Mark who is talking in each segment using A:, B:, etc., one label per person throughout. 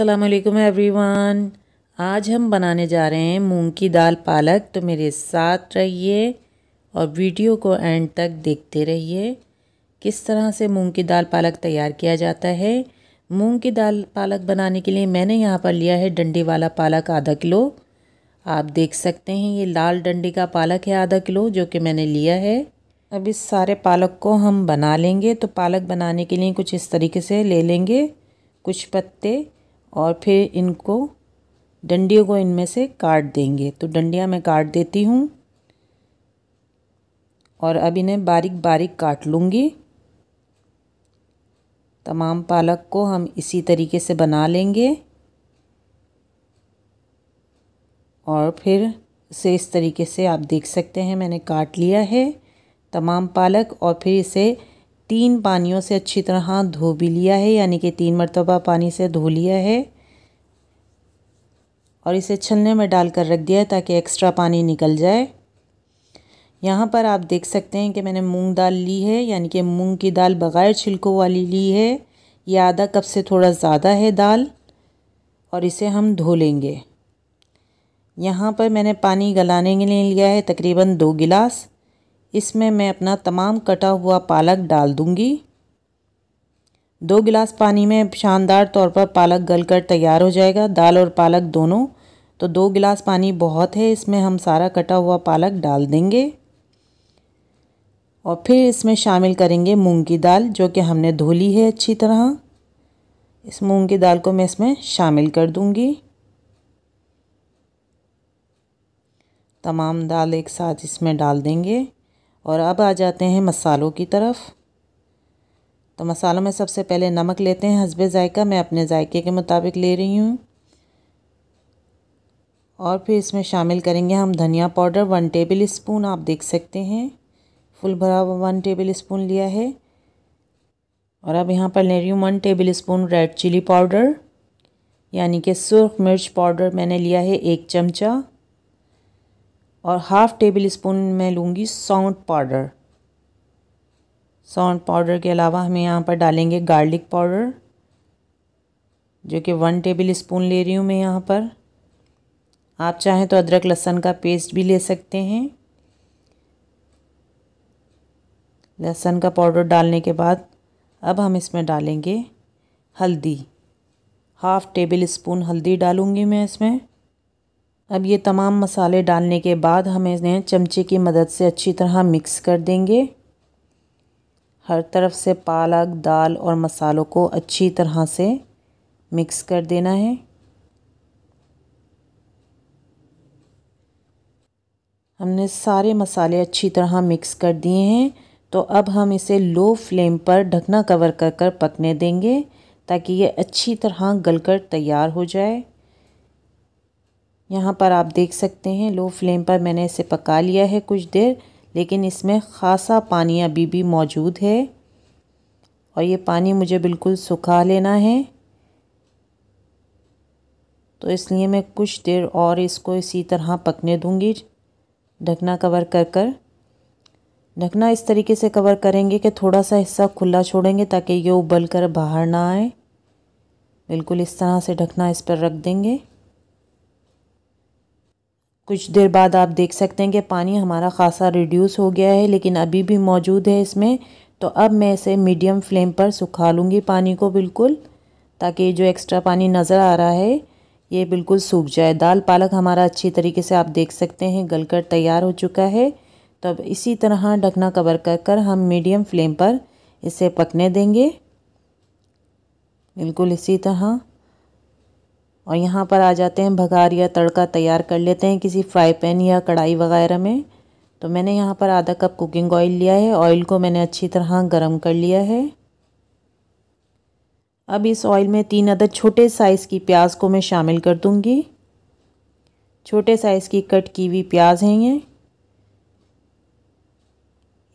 A: अल्लाम एवरीवन आज हम बनाने जा रहे हैं मूंग की दाल पालक तो मेरे साथ रहिए और वीडियो को एंड तक देखते रहिए किस तरह से मूंग की दाल पालक तैयार किया जाता है मूंग की दाल पालक बनाने के लिए मैंने यहाँ पर लिया है डंडे वाला पालक आधा किलो आप देख सकते हैं ये लाल डंडे का पालक है आधा किलो जो कि मैंने लिया है अब इस सारे पालक को हम बना लेंगे तो पालक बनाने के लिए कुछ इस तरीके से ले लेंगे कुछ पत्ते और फिर इनको डंडियों को इनमें से काट देंगे तो डंडियाँ मैं काट देती हूँ और अब इन्हें बारीक बारीक काट लूँगी तमाम पालक को हम इसी तरीके से बना लेंगे और फिर इसे इस तरीके से आप देख सकते हैं मैंने काट लिया है तमाम पालक और फिर इसे तीन पानियों से अच्छी तरह धो भी लिया है यानी कि तीन मरतबा पानी से धो लिया है और इसे छलने में डाल कर रख दिया है ताकि एक्स्ट्रा पानी निकल जाए यहाँ पर आप देख सकते हैं कि मैंने मूंग दाल ली है यानी कि मूंग की दाल बग़ैर छिलकों वाली ली है ये आधा कप से थोड़ा ज़्यादा है दाल और इसे हम धो लेंगे यहाँ पर मैंने पानी गलाने के लिए लिया है तकरीबन दो गिलास इसमें मैं अपना तमाम कटा हुआ पालक डाल दूंगी दो गिलास पानी में शानदार तौर पर पालक गलकर तैयार हो जाएगा दाल और पालक दोनों तो दो गिलास पानी बहुत है इसमें हम सारा कटा हुआ पालक डाल देंगे और फिर इसमें शामिल करेंगे मूंग की दाल जो कि हमने धो ली है अच्छी तरह इस मूंग की दाल को मैं इसमें शामिल कर दूंगी तमाम दाल एक साथ इसमें डाल देंगे और अब आ जाते हैं मसालों की तरफ तो मसालों में सबसे पहले नमक लेते हैं हसब ज़ायका मैं अपने ज़ायके के मुताबिक ले रही हूँ और फिर इसमें शामिल करेंगे हम धनिया पाउडर वन टेबल स्पून आप देख सकते हैं फुल भरा हुआ वन टेबल स्पून लिया है और अब यहाँ पर ले रही हूँ one tablespoon red chilli powder यानी कि सुरख मिर्च पाउडर मैंने लिया है एक चमचा और हाफ़ टेबल स्पून मैं लूँगी सौंठ पाउडर सौंठ पाउडर के अलावा हमें यहाँ पर डालेंगे गार्लिक पाउडर जो कि वन टेबल स्पून ले रही हूँ मैं यहाँ पर आप चाहें तो अदरक लहसन का पेस्ट भी ले सकते हैं लहसन का पाउडर डालने के बाद अब हम इसमें डालेंगे हल्दी हाफ़ टेबल स्पून हल्दी डालूँगी मैं इसमें अब ये तमाम मसाले डालने के बाद हम इन्हें चमचे की मदद से अच्छी तरह मिक्स कर देंगे हर तरफ से पालक दाल और मसालों को अच्छी तरह से मिक्स कर देना है हमने सारे मसाले अच्छी तरह मिक्स कर दिए हैं तो अब हम इसे लो फ्लेम पर ढकना कवर कर कर पकने देंगे ताकि ये अच्छी तरह गलकर तैयार हो जाए यहाँ पर आप देख सकते हैं लो फ्लेम पर मैंने इसे पका लिया है कुछ देर लेकिन इसमें ख़ासा पानी अभी भी मौजूद है और ये पानी मुझे बिल्कुल सुखा लेना है तो इसलिए मैं कुछ देर और इसको इसी तरह पकने दूँगी ढकना कवर कर कर ढकना इस तरीके से कवर करेंगे कि थोड़ा सा हिस्सा खुला छोड़ेंगे ताकि ये उबल कर बाहर ना आए बिल्कुल इस तरह से ढकना इस पर रख देंगे कुछ देर बाद आप देख सकते हैं कि पानी हमारा ख़ासा रिड्यूस हो गया है लेकिन अभी भी मौजूद है इसमें तो अब मैं इसे मीडियम फ्लेम पर सुखा लूँगी पानी को बिल्कुल ताकि जो एक्स्ट्रा पानी नज़र आ रहा है ये बिल्कुल सूख जाए दाल पालक हमारा अच्छी तरीके से आप देख सकते हैं गलकर तैयार हो चुका है तो अब इसी तरह ढकना कवर कर कर हम मीडियम फ्लेम पर इसे पकने देंगे बिल्कुल इसी तरह और यहाँ पर आ जाते हैं भगार या तड़का तैयार कर लेते हैं किसी फ्राई पैन या कढ़ाई वगैरह में तो मैंने यहाँ पर आधा कप कुकिंग ऑयल लिया है ऑयल को मैंने अच्छी तरह गर्म कर लिया है अब इस ऑयल में तीन अदद छोटे साइज़ की प्याज को मैं शामिल कर दूँगी छोटे साइज़ की कट की हुई प्याज हैं ये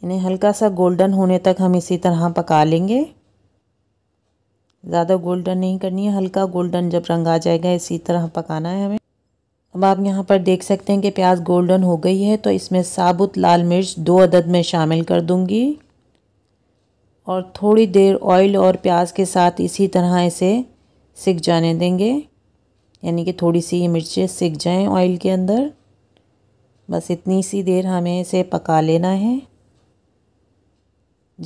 A: इन्हें हल्का सा गोल्डन होने तक हम इसी तरह पका लेंगे ज़्यादा गोल्डन नहीं करनी है हल्का गोल्डन जब रंग आ जाएगा इसी तरह पकाना है हमें अब आप यहाँ पर देख सकते हैं कि प्याज गोल्डन हो गई है तो इसमें साबुत लाल मिर्च दो अदद में शामिल कर दूँगी और थोड़ी देर ऑयल और प्याज के साथ इसी तरह इसे सिक जाने देंगे यानी कि थोड़ी सी ये मिर्चें सिक जाएं ऑयल के अंदर बस इतनी सी देर हमें इसे पका लेना है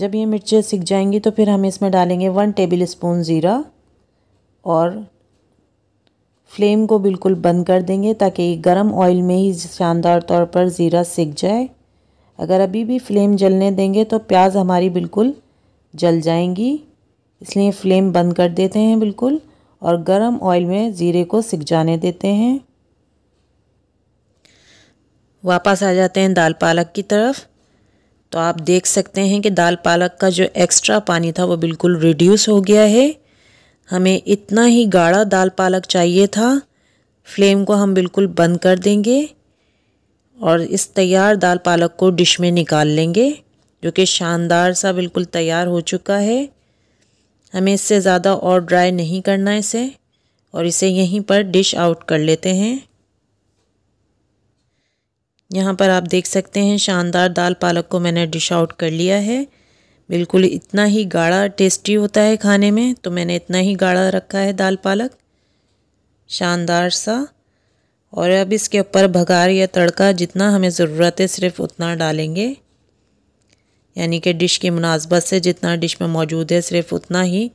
A: जब ये मिर्चें सिक जाएंगी तो फिर हम इसमें डालेंगे वन टेबल स्पून ज़ीरा और फ्लेम को बिल्कुल बंद कर देंगे ताकि गर्म ऑयल में ही शानदार तौर पर ज़ीरा सिक जाए अगर अभी भी फ्लेम जलने देंगे तो प्याज हमारी बिल्कुल जल जाएंगी इसलिए फ्लेम बंद कर देते हैं बिल्कुल और गर्म ऑयल में ज़ीरे को सिक जाने देते हैं वापस आ जाते हैं दाल पालक की तरफ तो आप देख सकते हैं कि दाल पालक का जो एक्स्ट्रा पानी था वो बिल्कुल रिड्यूस हो गया है हमें इतना ही गाढ़ा दाल पालक चाहिए था फ्लेम को हम बिल्कुल बंद कर देंगे और इस तैयार दाल पालक को डिश में निकाल लेंगे जो कि शानदार सा बिल्कुल तैयार हो चुका है हमें इससे ज़्यादा और ड्राई नहीं करना इसे और इसे यहीं पर डिश आउट कर लेते हैं यहाँ पर आप देख सकते हैं शानदार दाल पालक को मैंने डिश आउट कर लिया है बिल्कुल इतना ही गाढ़ा टेस्टी होता है खाने में तो मैंने इतना ही गाढ़ा रखा है दाल पालक शानदार सा और अब इसके ऊपर भगार या तड़का जितना हमें ज़रूरत है सिर्फ उतना डालेंगे यानी कि डिश की मुनासबत से जितना डिश में मौजूद है सिर्फ उतना ही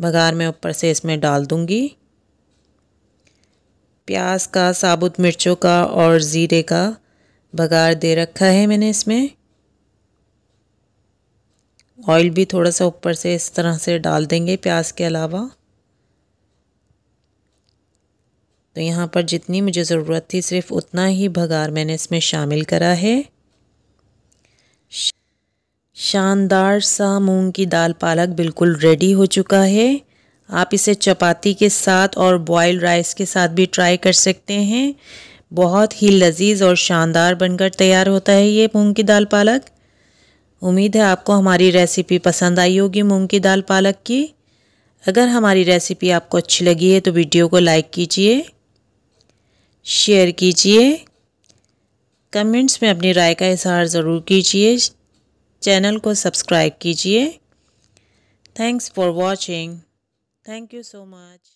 A: भगार में ऊपर से इसमें डाल दूँगी प्याज का साबुत मिर्चों का और ज़ीरे का भगार दे रखा है मैंने इसमें ऑयल भी थोड़ा सा ऊपर से इस तरह से डाल देंगे प्याज के अलावा तो यहाँ पर जितनी मुझे ज़रूरत थी सिर्फ उतना ही भगार मैंने इसमें शामिल करा है शानदार सा मूंग की दाल पालक बिल्कुल रेडी हो चुका है आप इसे चपाती के साथ और बॉयल राइस के साथ भी ट्राई कर सकते हैं बहुत ही लजीज और शानदार बनकर तैयार होता है ये मूंग की दाल पालक उम्मीद है आपको हमारी रेसिपी पसंद आई होगी मूंग की दाल पालक की अगर हमारी रेसिपी आपको अच्छी लगी है तो वीडियो को लाइक कीजिए शेयर कीजिए कमेंट्स में अपनी राय का इजहार ज़रूर कीजिए चैनल को सब्सक्राइब कीजिए thanks for watching thank you so much